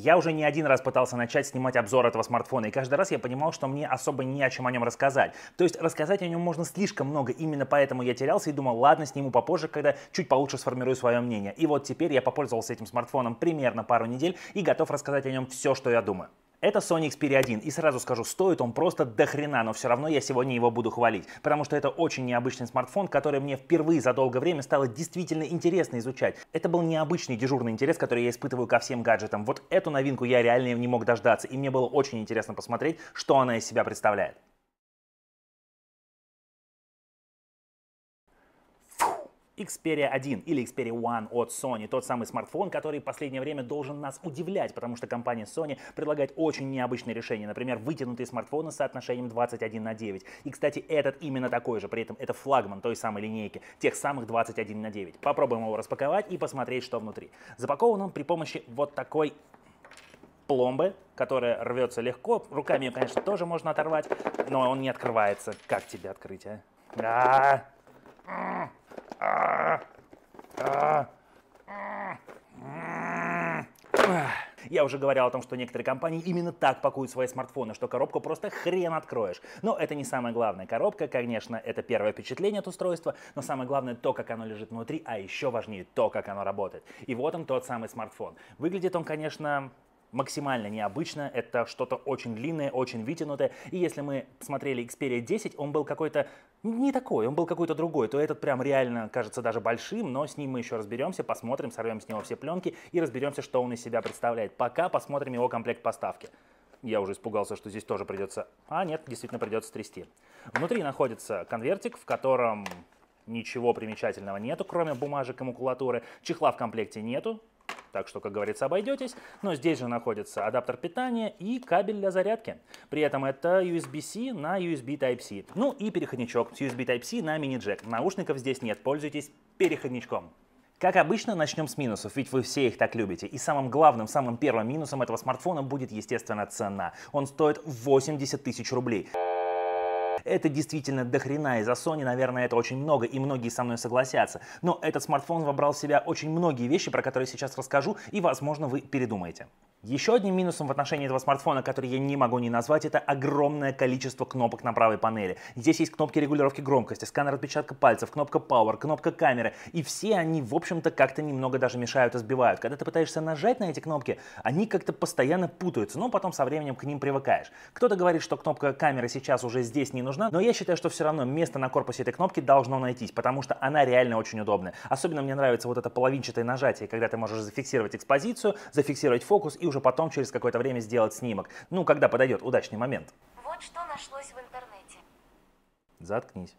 Я уже не один раз пытался начать снимать обзор этого смартфона, и каждый раз я понимал, что мне особо не о чем о нем рассказать. То есть рассказать о нем можно слишком много, именно поэтому я терялся и думал, ладно, сниму попозже, когда чуть получше сформирую свое мнение. И вот теперь я попользовался этим смартфоном примерно пару недель и готов рассказать о нем все, что я думаю. Это Sony Xperia 1, и сразу скажу, стоит он просто до хрена, но все равно я сегодня его буду хвалить, потому что это очень необычный смартфон, который мне впервые за долгое время стало действительно интересно изучать. Это был необычный дежурный интерес, который я испытываю ко всем гаджетам. Вот эту новинку я реально не мог дождаться, и мне было очень интересно посмотреть, что она из себя представляет. Xperia 1 или Xperia One от Sony, тот самый смартфон, который в последнее время должен нас удивлять, потому что компания Sony предлагает очень необычные решения, например, вытянутые смартфоны с соотношением 21 на 9. И, кстати, этот именно такой же, при этом это флагман той самой линейки, тех самых 21 на 9. Попробуем его распаковать и посмотреть, что внутри. Запакован он при помощи вот такой пломбы, которая рвется легко. Руками ее, конечно, тоже можно оторвать, но он не открывается. Как тебе открыть, а? а, -а, -а. Я уже говорил о том, что некоторые компании именно так пакуют свои смартфоны, что коробку просто хрен откроешь. Но это не самое главное. Коробка, конечно, это первое впечатление от устройства, но самое главное то, как оно лежит внутри, а еще важнее то, как оно работает. И вот он тот самый смартфон. Выглядит он, конечно, максимально необычно, это что-то очень длинное, очень вытянутое. И если мы смотрели Xperia 10, он был какой-то не такой, он был какой-то другой, то этот прям реально кажется даже большим, но с ним мы еще разберемся, посмотрим, сорвем с него все пленки и разберемся, что он из себя представляет. Пока посмотрим его комплект поставки. Я уже испугался, что здесь тоже придется... А, нет, действительно придется трясти. Внутри находится конвертик, в котором ничего примечательного нету, кроме бумажек и макулатуры. Чехла в комплекте нету, так что, как говорится, обойдетесь. Но здесь же находится адаптер питания и кабель для зарядки. При этом это USB-C на USB Type-C. Ну и переходничок с USB Type-C на мини-джек. Наушников здесь нет, пользуйтесь переходничком. Как обычно, начнем с минусов, ведь вы все их так любите. И самым главным, самым первым минусом этого смартфона будет, естественно, цена. Он стоит 80 тысяч рублей. Это действительно дохрена, и за Sony, наверное, это очень много, и многие со мной согласятся. Но этот смартфон вобрал в себя очень многие вещи, про которые сейчас расскажу, и, возможно, вы передумаете. Еще одним минусом в отношении этого смартфона, который я не могу не назвать, это огромное количество кнопок на правой панели. Здесь есть кнопки регулировки громкости, сканер отпечатка пальцев, кнопка Power, кнопка камеры, и все они, в общем-то, как-то немного даже мешают и сбивают. Когда ты пытаешься нажать на эти кнопки, они как-то постоянно путаются, но потом со временем к ним привыкаешь. Кто-то говорит, что кнопка камеры сейчас уже здесь не нужна, нужна, но я считаю, что все равно место на корпусе этой кнопки должно найтись, потому что она реально очень удобная. Особенно мне нравится вот это половинчатое нажатие, когда ты можешь зафиксировать экспозицию, зафиксировать фокус и уже потом через какое-то время сделать снимок. Ну, когда подойдет удачный момент. Вот что нашлось в интернете. Заткнись.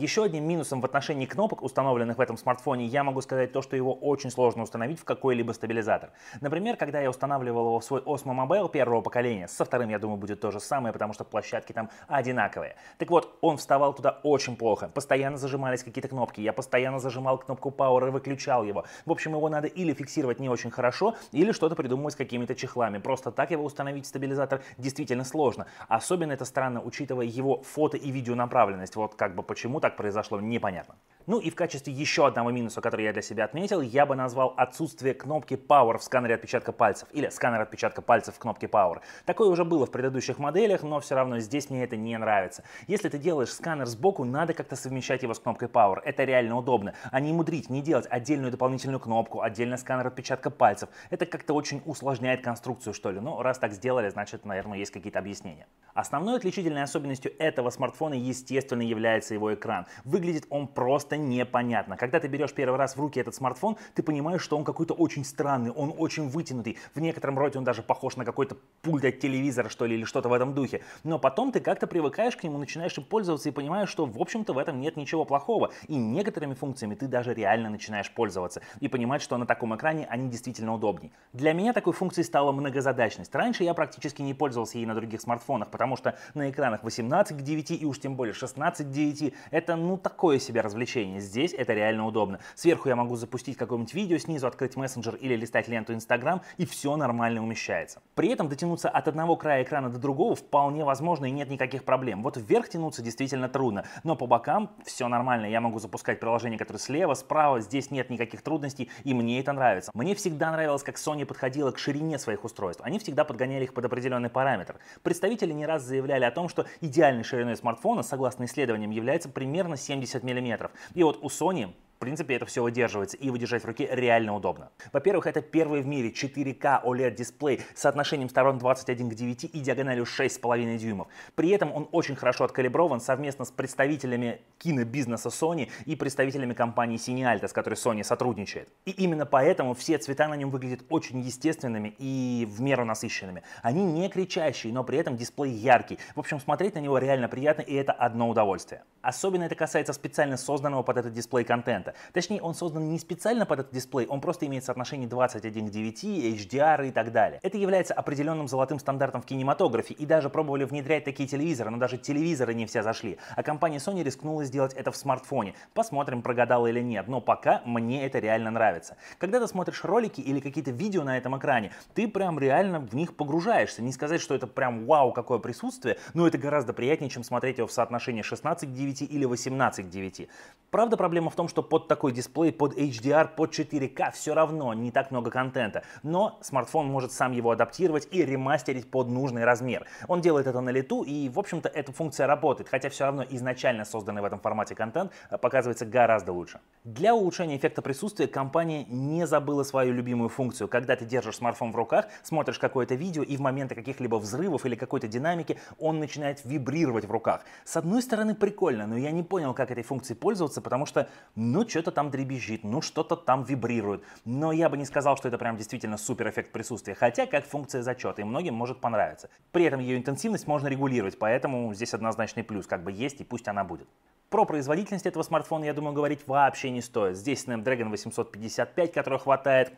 Еще одним минусом в отношении кнопок, установленных в этом смартфоне, я могу сказать то, что его очень сложно установить в какой-либо стабилизатор. Например, когда я устанавливал его в свой Osmo Mobile первого поколения, со вторым, я думаю, будет то же самое, потому что площадки там одинаковые. Так вот, он вставал туда очень плохо, постоянно зажимались какие-то кнопки, я постоянно зажимал кнопку Power и выключал его. В общем, его надо или фиксировать не очень хорошо, или что-то придумывать с какими-то чехлами. Просто так его установить в стабилизатор действительно сложно. Особенно это странно, учитывая его фото и видео направленность. Вот как бы почему то так произошло, непонятно. Ну и в качестве еще одного минуса, который я для себя отметил, я бы назвал отсутствие кнопки Power в сканере отпечатка пальцев или сканер отпечатка пальцев в кнопке Power. Такое уже было в предыдущих моделях, но все равно здесь мне это не нравится. Если ты делаешь сканер сбоку, надо как-то совмещать его с кнопкой Power. Это реально удобно. А не мудрить, не делать отдельную дополнительную кнопку, отдельно сканер отпечатка пальцев. Это как-то очень усложняет конструкцию, что ли. Ну, раз так сделали, значит, наверное, есть какие-то объяснения. Основной отличительной особенностью этого смартфона, естественно, является его экран экран. Выглядит он просто непонятно. Когда ты берешь первый раз в руки этот смартфон, ты понимаешь, что он какой-то очень странный, он очень вытянутый. В некотором роде он даже похож на какой-то пульт от телевизора, что ли, или что-то в этом духе. Но потом ты как-то привыкаешь к нему, начинаешь им пользоваться и понимаешь, что в общем-то в этом нет ничего плохого. И некоторыми функциями ты даже реально начинаешь пользоваться и понимать, что на таком экране они действительно удобнее. Для меня такой функцией стала многозадачность. Раньше я практически не пользовался ей на других смартфонах, потому что на экранах 18 к 9 и уж тем более 16 к 9 это это, ну, такое себе развлечение. Здесь это реально удобно. Сверху я могу запустить какое-нибудь видео, снизу открыть мессенджер или листать ленту Инстаграм, и все нормально умещается. При этом дотянуться от одного края экрана до другого вполне возможно и нет никаких проблем. Вот вверх тянуться действительно трудно, но по бокам все нормально. Я могу запускать приложение, которое слева, справа, здесь нет никаких трудностей, и мне это нравится. Мне всегда нравилось, как Sony подходила к ширине своих устройств. Они всегда подгоняли их под определенный параметр. Представители не раз заявляли о том, что идеальной шириной смартфона, согласно исследованиям, является примерно примерно 70 миллиметров. И вот у Sony в принципе, это все выдерживается и выдержать в руке реально удобно. Во-первых, это первый в мире 4К OLED-дисплей с соотношением сторон 21 к 9 и диагональю 6,5 дюймов. При этом он очень хорошо откалиброван совместно с представителями кинобизнеса Sony и представителями компании Cinealta, с которой Sony сотрудничает. И именно поэтому все цвета на нем выглядят очень естественными и в меру насыщенными. Они не кричащие, но при этом дисплей яркий. В общем, смотреть на него реально приятно, и это одно удовольствие. Особенно это касается специально созданного под этот дисплей контента сегмента. Точнее, он создан не специально под этот дисплей, он просто имеет соотношение 21 к 9, HDR и так далее. Это является определенным золотым стандартом в кинематографе, и даже пробовали внедрять такие телевизоры, но даже телевизоры не все зашли. А компания Sony рискнула сделать это в смартфоне. Посмотрим, прогадала или нет, но пока мне это реально нравится. Когда ты смотришь ролики или какие-то видео на этом экране, ты прям реально в них погружаешься. Не сказать, что это прям вау, какое присутствие, но это гораздо приятнее, чем смотреть его в соотношении 16 к 9 или 18 к 9. Правда, проблема в том, что по под такой дисплей, под HDR, под 4К все равно не так много контента. Но смартфон может сам его адаптировать и ремастерить под нужный размер. Он делает это на лету, и, в общем-то, эта функция работает, хотя все равно изначально созданный в этом формате контент э, показывается гораздо лучше. Для улучшения эффекта присутствия компания не забыла свою любимую функцию. Когда ты держишь смартфон в руках, смотришь какое-то видео, и в моменты каких-либо взрывов или какой-то динамики он начинает вибрировать в руках. С одной стороны, прикольно, но я не понял, как этой функцией пользоваться, потому что, ну, что-то там дребезжит, ну что-то там вибрирует. Но я бы не сказал, что это прям действительно супер эффект присутствия, хотя как функция зачета, и многим может понравиться. При этом ее интенсивность можно регулировать, поэтому здесь однозначный плюс, как бы есть и пусть она будет. Про производительность этого смартфона, я думаю, говорить вообще не стоит. Здесь Snapdragon 855, который хватает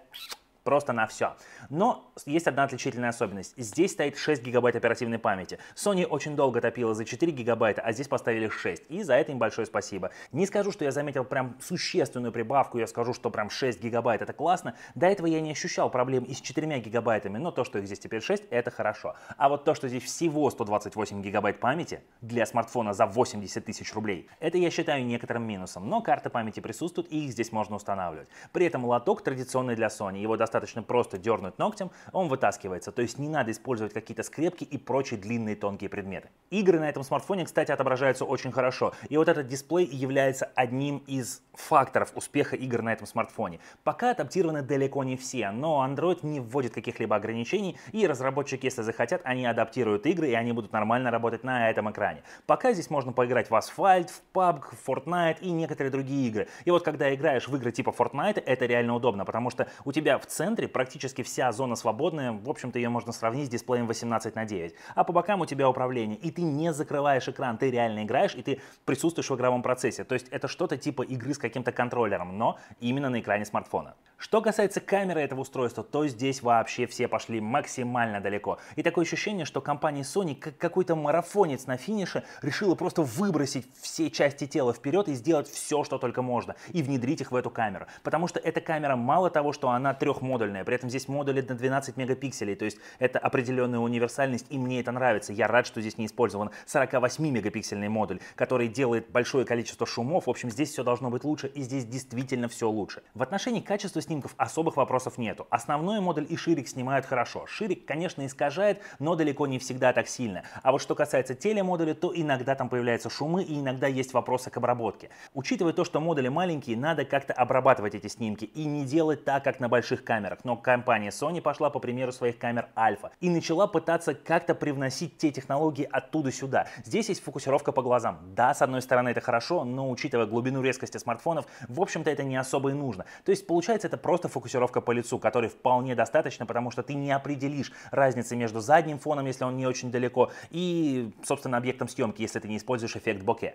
Просто на все. Но есть одна отличительная особенность. Здесь стоит 6 гигабайт оперативной памяти. Sony очень долго топила за 4 гигабайта, а здесь поставили 6. И за это им большое спасибо. Не скажу, что я заметил прям существенную прибавку. Я скажу, что прям 6 гигабайт это классно. До этого я не ощущал проблем и с 4 гигабайтами. Но то, что их здесь теперь 6, это хорошо. А вот то, что здесь всего 128 гигабайт памяти для смартфона за 80 тысяч рублей, это я считаю некоторым минусом. Но карты памяти присутствуют и их здесь можно устанавливать. При этом лоток традиционный для Sony. Его достаточно достаточно просто дернуть ногтем, он вытаскивается. То есть не надо использовать какие-то скрепки и прочие длинные тонкие предметы. Игры на этом смартфоне, кстати, отображаются очень хорошо. И вот этот дисплей является одним из факторов успеха игр на этом смартфоне. Пока адаптированы далеко не все, но Android не вводит каких-либо ограничений, и разработчики, если захотят, они адаптируют игры, и они будут нормально работать на этом экране. Пока здесь можно поиграть в Asphalt, в PUBG, в Fortnite и некоторые другие игры. И вот когда играешь в игры типа Fortnite, это реально удобно, потому что у тебя в целом центре практически вся зона свободная, в общем-то ее можно сравнить с дисплеем 18 на 9. А по бокам у тебя управление, и ты не закрываешь экран, ты реально играешь, и ты присутствуешь в игровом процессе. То есть это что-то типа игры с каким-то контроллером, но именно на экране смартфона. Что касается камеры этого устройства, то здесь вообще все пошли максимально далеко. И такое ощущение, что компания Sony, как какой-то марафонец на финише, решила просто выбросить все части тела вперед и сделать все, что только можно, и внедрить их в эту камеру. Потому что эта камера мало того, что она трехмодульная, при этом здесь модули на 12 мегапикселей, то есть это определенная универсальность, и мне это нравится. Я рад, что здесь не использован 48-мегапиксельный модуль, который делает большое количество шумов. В общем, здесь все должно быть лучше, и здесь действительно все лучше. В отношении качества снимков особых вопросов нету. Основной модуль и ширик снимают хорошо. Ширик, конечно, искажает, но далеко не всегда так сильно. А вот что касается телемодуля, то иногда там появляются шумы и иногда есть вопросы к обработке. Учитывая то, что модули маленькие, надо как-то обрабатывать эти снимки и не делать так, как на больших камерах. Но компания Sony пошла по примеру своих камер Alpha и начала пытаться как-то привносить те технологии оттуда сюда. Здесь есть фокусировка по глазам. Да, с одной стороны это хорошо, но учитывая глубину резкости смартфонов, в общем-то это не особо и нужно. То есть получается это просто фокусировка по лицу, которой вполне достаточно, потому что ты не определишь разницы между задним фоном, если он не очень далеко, и, собственно, объектом съемки, если ты не используешь эффект боке.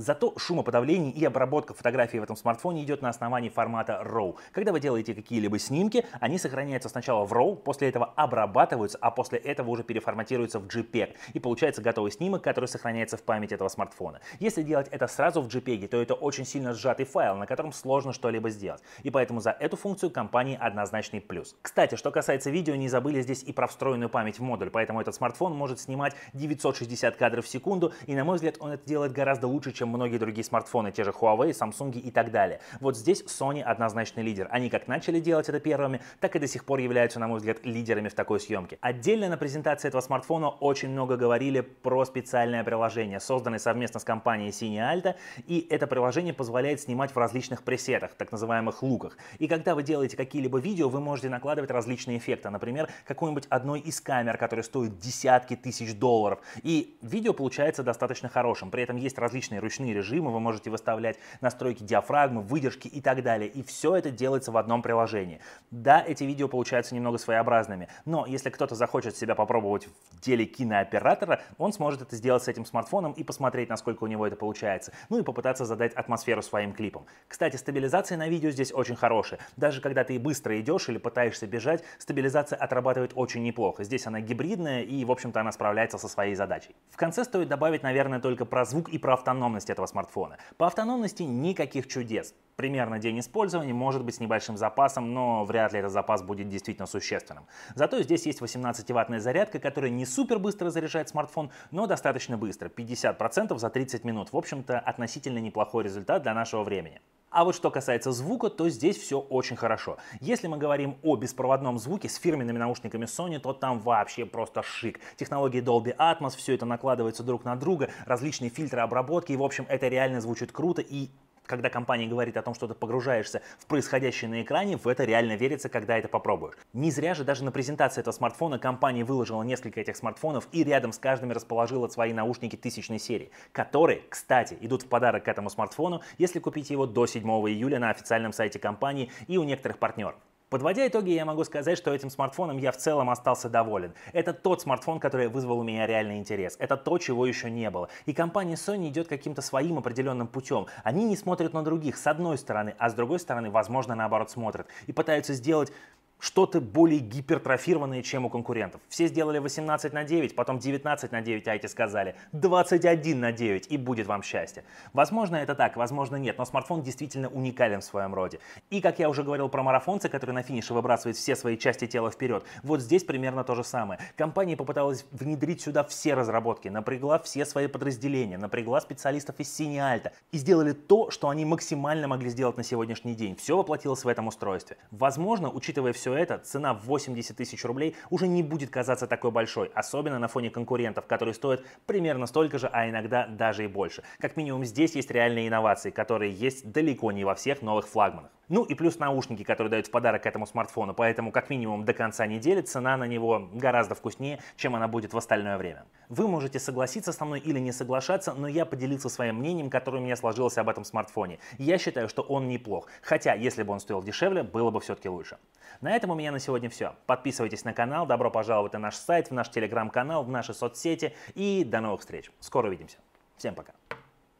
Зато шумоподавление и обработка фотографий в этом смартфоне идет на основании формата RAW. Когда вы делаете какие-либо снимки, они сохраняются сначала в RAW, после этого обрабатываются, а после этого уже переформатируются в JPEG. И получается готовый снимок, который сохраняется в память этого смартфона. Если делать это сразу в JPEG, то это очень сильно сжатый файл, на котором сложно что-либо сделать. И поэтому за эту функцию компании однозначный плюс. Кстати, что касается видео, не забыли здесь и про встроенную память в модуль, поэтому этот смартфон может снимать 960 кадров в секунду, и на мой взгляд он это делает гораздо лучше, чем многие другие смартфоны, те же Huawei, Samsung и так далее. Вот здесь Sony однозначный лидер. Они как начали делать это первыми, так и до сих пор являются, на мой взгляд, лидерами в такой съемке. Отдельно на презентации этого смартфона очень много говорили про специальное приложение, созданное совместно с компанией Sine Alta, и это приложение позволяет снимать в различных пресетах, так называемых луках. И когда вы делаете какие-либо видео, вы можете накладывать различные эффекты, например, какой-нибудь одной из камер, которая стоит десятки тысяч долларов, и видео получается достаточно хорошим. При этом есть различные ручные ручные режимы, вы можете выставлять настройки диафрагмы, выдержки и так далее. И все это делается в одном приложении. Да, эти видео получаются немного своеобразными, но если кто-то захочет себя попробовать в деле кинооператора, он сможет это сделать с этим смартфоном и посмотреть, насколько у него это получается. Ну и попытаться задать атмосферу своим клипам. Кстати, стабилизация на видео здесь очень хорошая. Даже когда ты быстро идешь или пытаешься бежать, стабилизация отрабатывает очень неплохо. Здесь она гибридная и, в общем-то, она справляется со своей задачей. В конце стоит добавить, наверное, только про звук и про автономность автономность этого смартфона. По автономности никаких чудес. Примерно день использования, может быть с небольшим запасом, но вряд ли этот запас будет действительно существенным. Зато здесь есть 18-ваттная зарядка, которая не супер быстро заряжает смартфон, но достаточно быстро, 50% за 30 минут. В общем-то, относительно неплохой результат для нашего времени. А вот что касается звука, то здесь все очень хорошо. Если мы говорим о беспроводном звуке с фирменными наушниками Sony, то там вообще просто шик. Технологии Dolby Atmos, все это накладывается друг на друга, различные фильтры обработки, и в общем это реально звучит круто и когда компания говорит о том, что ты погружаешься в происходящее на экране, в это реально верится, когда это попробуешь. Не зря же даже на презентации этого смартфона компания выложила несколько этих смартфонов и рядом с каждым расположила свои наушники тысячной серии, которые, кстати, идут в подарок к этому смартфону, если купите его до 7 июля на официальном сайте компании и у некоторых партнеров. Подводя итоги, я могу сказать, что этим смартфоном я в целом остался доволен. Это тот смартфон, который вызвал у меня реальный интерес. Это то, чего еще не было. И компания Sony идет каким-то своим определенным путем. Они не смотрят на других, с одной стороны, а с другой стороны, возможно, наоборот, смотрят. И пытаются сделать что-то более гипертрофированное, чем у конкурентов. Все сделали 18 на 9, потом 19 на 9, а эти сказали 21 на 9, и будет вам счастье. Возможно, это так, возможно, нет, но смартфон действительно уникален в своем роде. И, как я уже говорил про марафонца, который на финише выбрасывает все свои части тела вперед, вот здесь примерно то же самое. Компания попыталась внедрить сюда все разработки, напрягла все свои подразделения, напрягла специалистов из Синеальта и сделали то, что они максимально могли сделать на сегодняшний день. Все воплотилось в этом устройстве. Возможно, учитывая все все это, цена в 80 тысяч рублей уже не будет казаться такой большой, особенно на фоне конкурентов, которые стоят примерно столько же, а иногда даже и больше. Как минимум здесь есть реальные инновации, которые есть далеко не во всех новых флагманах. Ну и плюс наушники, которые дают в подарок этому смартфону, поэтому как минимум до конца недели цена на него гораздо вкуснее, чем она будет в остальное время. Вы можете согласиться со мной или не соглашаться, но я поделился своим мнением, которое у меня сложилось об этом смартфоне. Я считаю, что он неплох, хотя если бы он стоил дешевле, было бы все-таки лучше. На этом этом у меня на сегодня все. Подписывайтесь на канал, добро пожаловать на наш сайт, в наш телеграм-канал, в наши соцсети и до новых встреч. Скоро увидимся. Всем пока.